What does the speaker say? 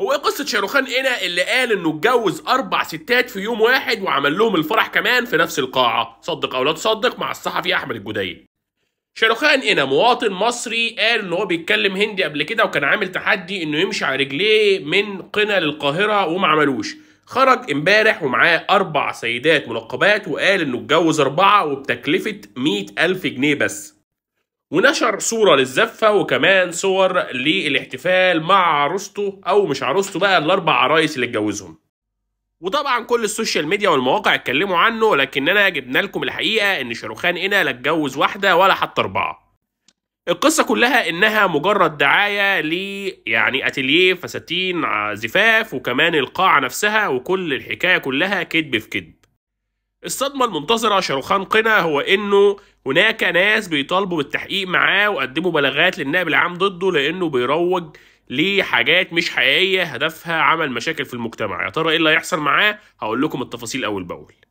هو ايه قصه شاروخان هنا إيه اللي قال انه اتجوز اربع ستات في يوم واحد وعمل لهم الفرح كمان في نفس القاعه صدق او لا تصدق مع الصحفي احمد الجديد شاروخان هنا إيه مواطن مصري قال ان هو بيتكلم هندي قبل كده وكان عامل تحدي انه يمشي على رجليه من قنا للقاهره وما عملوش خرج امبارح ومعاه اربع سيدات ملقبات وقال انه اتجوز اربعه وبتكلفه 100 الف جنيه بس ونشر صورة للزفة وكمان صور للاحتفال مع عروسته أو مش عروسته بقى الأربع عرايس اللي اتجوزهم وطبعا كل السوشيال ميديا والمواقع اتكلموا عنه لكننا جبنا لكم الحقيقة إن شاروخان هنا لا اتجوز واحدة ولا حتى أربعة القصة كلها إنها مجرد دعاية ل يعني أتيليه فساتين آه، زفاف وكمان القاعة نفسها وكل الحكاية كلها كذب في كذب الصدمة المنتظرة شاروخان قنا هو إنه هناك ناس بيطالبوا بالتحقيق معاه وقدموا بلاغات للنائب العام ضده لانه بيروج لحاجات مش حقيقيه هدفها عمل مشاكل في المجتمع يا ترى ايه اللي هيحصل معاه هقول لكم التفاصيل اول باول